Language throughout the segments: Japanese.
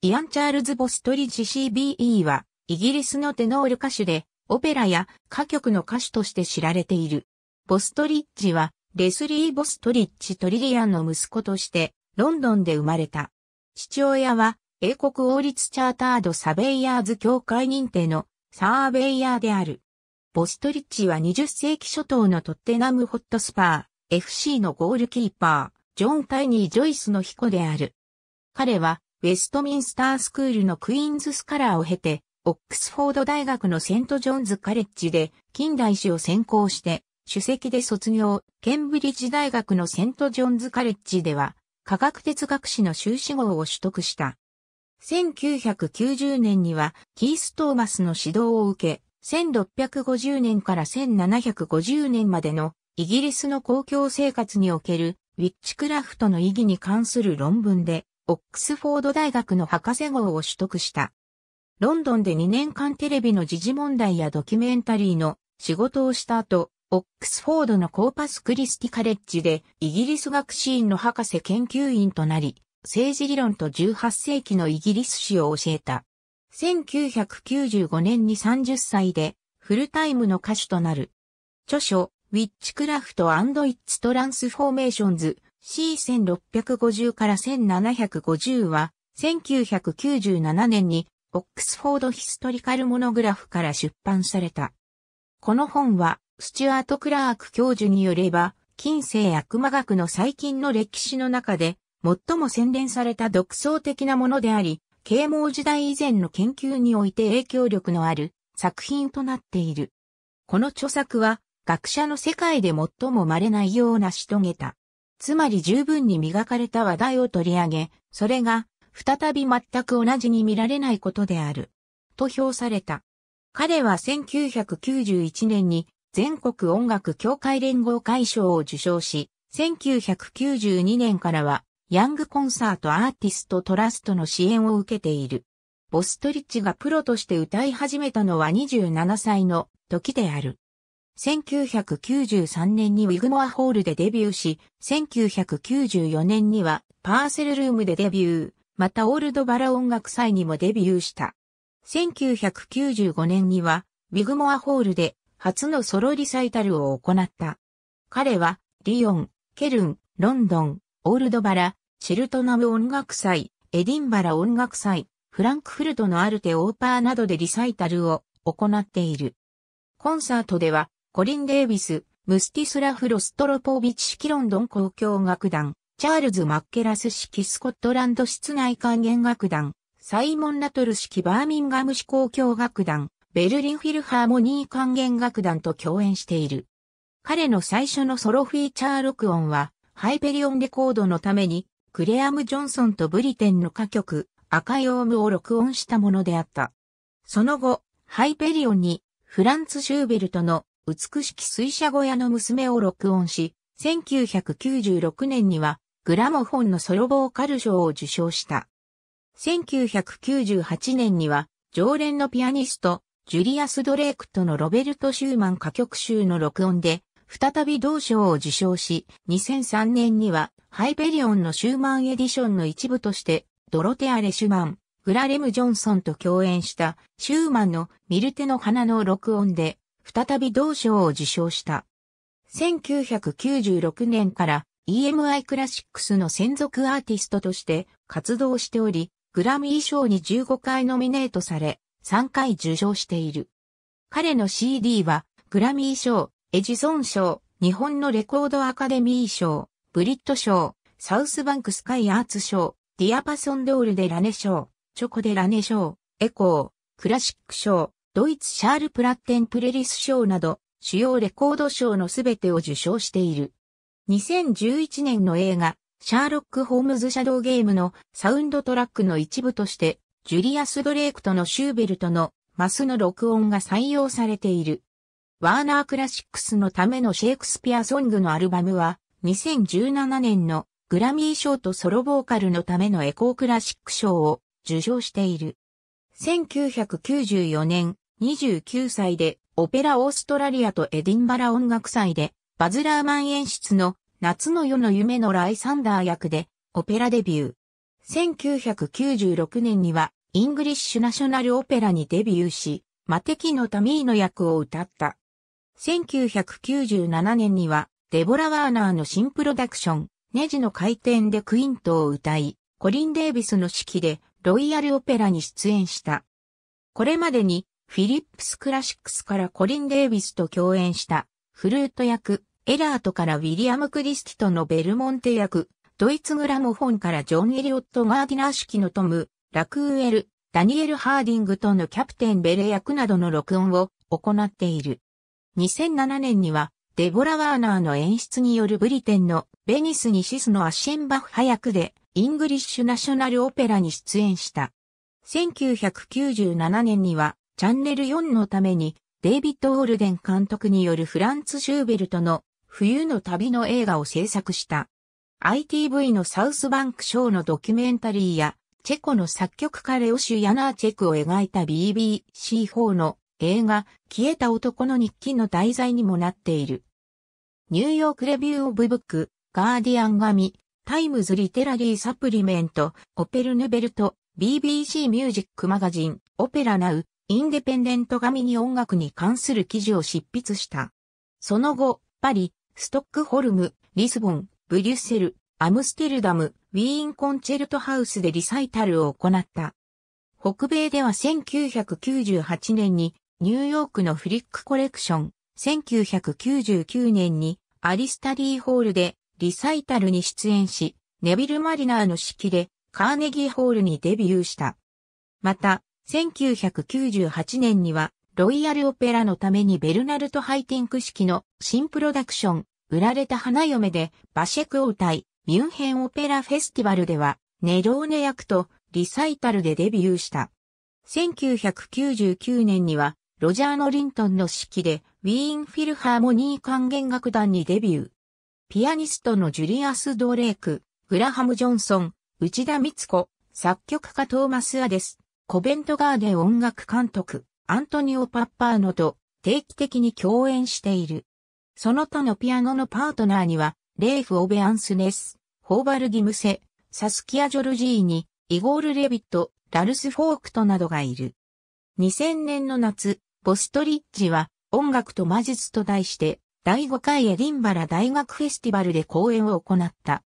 イアン・チャールズ・ボストリッジ CBE は、イギリスのテノール歌手で、オペラや歌曲の歌手として知られている。ボストリッジは、レスリー・ボストリッジ・トリリアンの息子として、ロンドンで生まれた。父親は、英国王立チャータード・サベイヤーズ協会認定のサーベイヤーである。ボストリッジは20世紀初頭のトッテナム・ホットスパー、FC のゴールキーパー、ジョン・タイニー・ジョイスの彦である。彼は、ウェストミンスタースクールのクイーンズスカラーを経て、オックスフォード大学のセントジョンズカレッジで近代史を専攻して、主席で卒業、ケンブリッジ大学のセントジョンズカレッジでは、科学哲学史の修士号を取得した。1990年には、キース・トーマスの指導を受け、1650年から1750年までのイギリスの公共生活におけるウィッチクラフトの意義に関する論文でオックスフォード大学の博士号を取得した。ロンドンで2年間テレビの時事問題やドキュメンタリーの仕事をした後、オックスフォードのコーパスクリスティカレッジでイギリス学士院の博士研究員となり、政治理論と18世紀のイギリス史を教えた。1995年に30歳でフルタイムの歌手となる。著書、ウィッチクラフトイッツ・トランスフォーメーションズ、C1650 から1750は、1997年に、オックスフォードヒストリカルモノグラフから出版された。この本は、スチュアート・クラーク教授によれば、近世悪魔学の最近の歴史の中で、最も洗練された独創的なものであり、啓蒙時代以前の研究において影響力のある作品となっている。この著作は、学者の世界で最も稀な異様なし遂げたつまり十分に磨かれた話題を取り上げ、それが、再び全く同じに見られないことである。と評された。彼は1991年に全国音楽協会連合会賞を受賞し、1992年からはヤングコンサートアーティストトラストの支援を受けている。ボストリッチがプロとして歌い始めたのは27歳の時である。1993年にウィグモアホールでデビューし、1994年にはパーセルルームでデビュー、またオールドバラ音楽祭にもデビューした。1995年にはウィグモアホールで初のソロリサイタルを行った。彼はリヨン、ケルン、ロンドン、オールドバラ、チルトナム音楽祭、エディンバラ音楽祭、フランクフルトのアルテオーパーなどでリサイタルを行っている。コンサートではコリン・デイビス、ムスティスラフ・ロストロポービチ式ロンドン交響楽団、チャールズ・マッケラス式スコットランド室内管弦楽団、サイモン・ナトル式バーミンガム式交響楽団、ベルリン・フィルハーモニー管弦楽団と共演している。彼の最初のソロフィーチャー録音は、ハイペリオンレコードのために、クレアム・ジョンソンとブリテンの歌曲、赤いオームを録音したものであった。その後、ハイペリオンに、フランツ・シューベルトの美しき水車小屋の娘を録音し、1996年にはグラモフォンのソロボーカル賞を受賞した。1998年には常連のピアニスト、ジュリアス・ドレイクとのロベルト・シューマン歌曲集の録音で、再び同賞を受賞し、2003年にはハイペリオンのシューマンエディションの一部として、ドロテア・レ・シュマン、グラレム・ジョンソンと共演したシューマンのミルテの花の録音で再び同賞を受賞した。1996年から EMI クラシックスの専属アーティストとして活動しており、グラミー賞に15回ノミネートされ、3回受賞している。彼の CD は、グラミー賞、エジソン賞、日本のレコードアカデミー賞、ブリット賞、サウスバンクスカイアーツ賞、ディアパソンドールでラネ賞、チョコでラネ賞、エコー、クラシック賞、ドイツシャールプラッテンプレリス賞など、主要レコード賞のすべてを受賞している。2011年の映画、シャーロック・ホームズ・シャドウ・ゲームのサウンドトラックの一部として、ジュリアス・ドレイクとのシューベルトのマスの録音が採用されている。ワーナー・クラシックスのためのシェイクスピアソングのアルバムは、2017年のグラミー賞とソロボーカルのためのエコークラシック賞を受賞している。1994年、29歳で、オペラオーストラリアとエディンバラ音楽祭で、バズラーマン演出の夏の夜の夢のライサンダー役で、オペラデビュー。1996年には、イングリッシュナショナルオペラにデビューし、マテキのタミーの役を歌った。1997年には、デボラ・ワーナーの新プロダクション、ネジの回転でクイントを歌い、コリン・デイビスの指揮でロイヤルオペラに出演した。これまでにフィリップスクラシックスからコリン・デイビスと共演した、フルート役、エラートからウィリアム・クリスティとのベルモンテ役、ドイツグラモフォンからジョン・エリオット・ガーディナー式のトム、ラクーエル、ダニエル・ハーディングとのキャプテン・ベレ役などの録音を行っている。2007年には、デボラ・ワーナーの演出によるブリテンのベニス・ニシスのアシェンバッハ役で、イングリッシュ・ナショナル・オペラに出演した。1997年には、チャンネル4のために、デイビッド・オールデン監督によるフランツ・シューベルトの冬の旅の映画を制作した。ITV のサウスバンクショーのドキュメンタリーや、チェコの作曲家レオシュ・ヤナーチェクを描いた BBC4 の映画、消えた男の日記の題材にもなっている。ニューヨークレビューオブブック、ガーディアン紙、タイムズリテラリーサプリメント、オペルヌベルト、BBC ミュージックマガジン、オペラナウ、インデペンデント紙に音楽に関する記事を執筆した。その後、パリ、ストックホルム、リスボン、ブリュッセル、アムステルダム、ウィーンコンチェルトハウスでリサイタルを行った。北米では1998年にニューヨークのフリックコレクション、1999年にアリスタリーホールでリサイタルに出演し、ネビル・マリナーの式でカーネギーホールにデビューした。また、1998年には、ロイヤルオペラのためにベルナルト・ハイティンク式の新プロダクション、売られた花嫁でバシェクを歌い、ミュンヘンオペラフェスティバルでは、ネローネ役とリサイタルでデビューした。1999年には、ロジャーノ・リントンの式で、ウィーン・フィルハーモニー管弦楽団にデビュー。ピアニストのジュリアス・ドレーク、グラハム・ジョンソン、内田光子、作曲家トーマス・アです。コベントガーデン音楽監督、アントニオ・パッパーノと定期的に共演している。その他のピアノのパートナーには、レーフ・オベアンスネス、ホーバル・ギムセ、サスキア・ジョルジーニ、イゴール・レビット、ラルス・フォークトなどがいる。2000年の夏、ボストリッジは音楽と魔術と題して、第5回エディンバラ大学フェスティバルで講演を行った。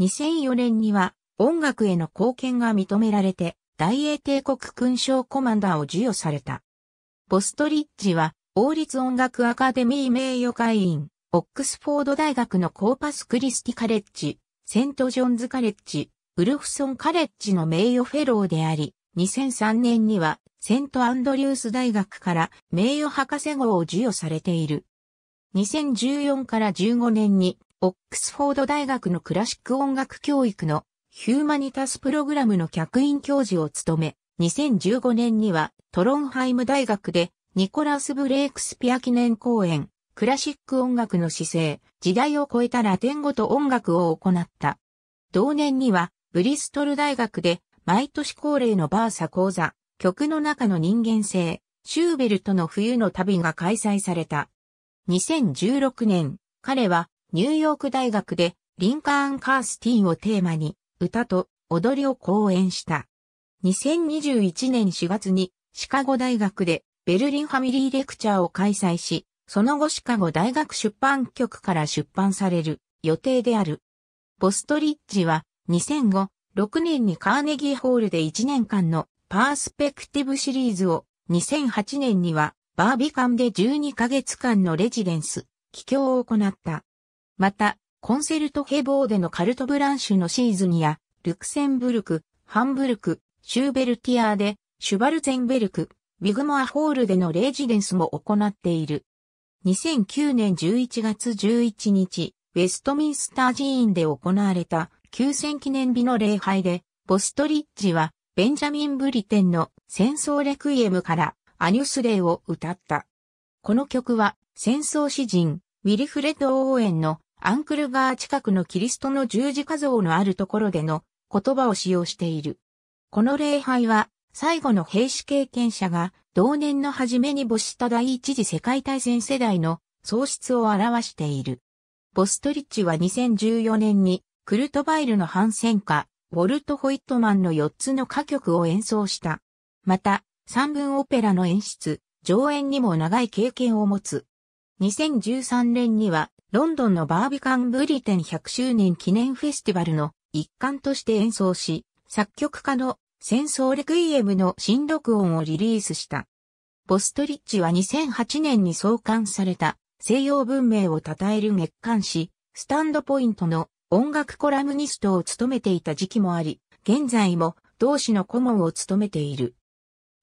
2004年には音楽への貢献が認められて、大英帝国勲章コマンダーを授与された。ボストリッジは、王立音楽アカデミー名誉会員、オックスフォード大学のコーパスクリスティカレッジ、セントジョンズカレッジ、ウルフソンカレッジの名誉フェローであり、2003年には、セントアンドリュース大学から名誉博士号を授与されている。2014から15年に、オックスフォード大学のクラシック音楽教育のヒューマニタスプログラムの客員教授を務め、2015年にはトロンハイム大学でニコラス・ブレイクスピア記念公演、クラシック音楽の姿勢、時代を超えたラテン語と音楽を行った。同年にはブリストル大学で毎年恒例のバーサ講座、曲の中の人間性、シューベルトの冬の旅が開催された。2016年、彼はニューヨーク大学でリンカーン・カースティンをテーマに歌と踊りを講演した。2021年4月にシカゴ大学でベルリンファミリーレクチャーを開催し、その後シカゴ大学出版局から出版される予定である。ボストリッジは2005、6年にカーネギーホールで1年間のパースペクティブシリーズを2008年にはバービカンで12ヶ月間のレジデンス、帰郷を行った。また、コンセルトヘボーデのカルトブランシュのシーズニア、ルクセンブルク、ハンブルク、シューベルティアーで、シュバルゼンベルク、ビグモアホールでのレジデンスも行っている。2009年11月11日、ウェストミンスター寺院で行われた休戦記念日の礼拝で、ボストリッジは、ベンジャミン・ブリテンの戦争レクイエムからアニュスレイを歌った。この曲は、戦争詩人、ウィリフレッド・オーエンのアンクルガー近くのキリストの十字架像のあるところでの言葉を使用している。この礼拝は、最後の兵士経験者が、同年の初めに没した第一次世界大戦世代の喪失を表している。ボストリッチは2014年に、クルトバイルの反戦歌、ウォルト・ホイットマンの4つの歌曲を演奏した。また、三文オペラの演出、上演にも長い経験を持つ。2013年には、ロンドンのバービカンブリテン100周年記念フェスティバルの一環として演奏し、作曲家の戦争レクイエムの新録音をリリースした。ボストリッチは2008年に創刊された西洋文明を称える月刊誌、スタンドポイントの音楽コラムニストを務めていた時期もあり、現在も同志の顧問を務めている。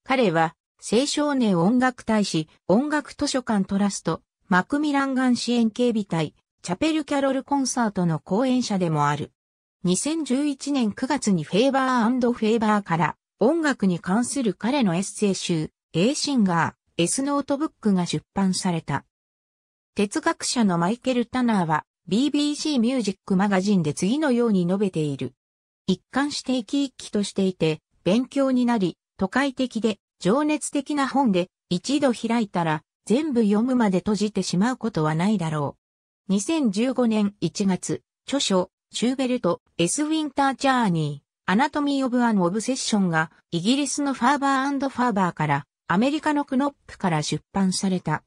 彼は、青少年音楽大使、音楽図書館トラスト、マクミランガン支援警備隊、チャペルキャロルコンサートの講演者でもある。2011年9月にフェーバーフェーバーから音楽に関する彼のエッセイ集、A シンガー、S ノートブックが出版された。哲学者のマイケル・タナーは BBC ミュージックマガジンで次のように述べている。一貫して生き生きとしていて、勉強になり、都会的で、情熱的な本で、一度開いたら、全部読むまで閉じてしまうことはないだろう。2015年1月、著書、シューベルト、エス・ウィンター・ジャーニー、アナトミー・オブ・アン・オブセッションが、イギリスのファーバーファーバーから、アメリカのクノップから出版された。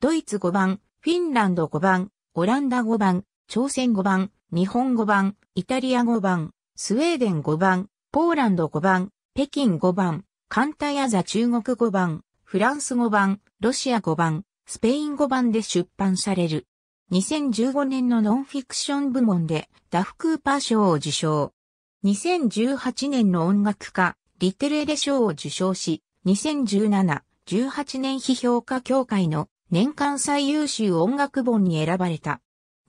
ドイツ5番、フィンランド5番、オランダ5番、朝鮮5番、日本5番、イタリア5番、スウェーデン5番、ポーランド5番、北京5番、カンタヤザ中国5番、フランス語版、ロシア語版、スペイン語版で出版される。2015年のノンフィクション部門でダフ・クーパー賞を受賞。2018年の音楽家、リテレレ賞を受賞し、2017、18年批評家協会の年間最優秀音楽本に選ばれた。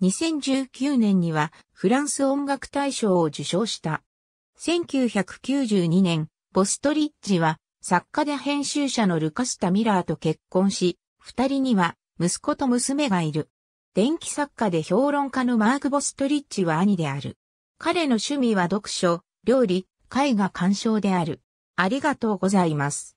2019年にはフランス音楽大賞を受賞した。1992年、ボストリッジは作家で編集者のルカスタ・ミラーと結婚し、二人には息子と娘がいる。電気作家で評論家のマーク・ボストリッチは兄である。彼の趣味は読書、料理、絵画鑑賞である。ありがとうございます。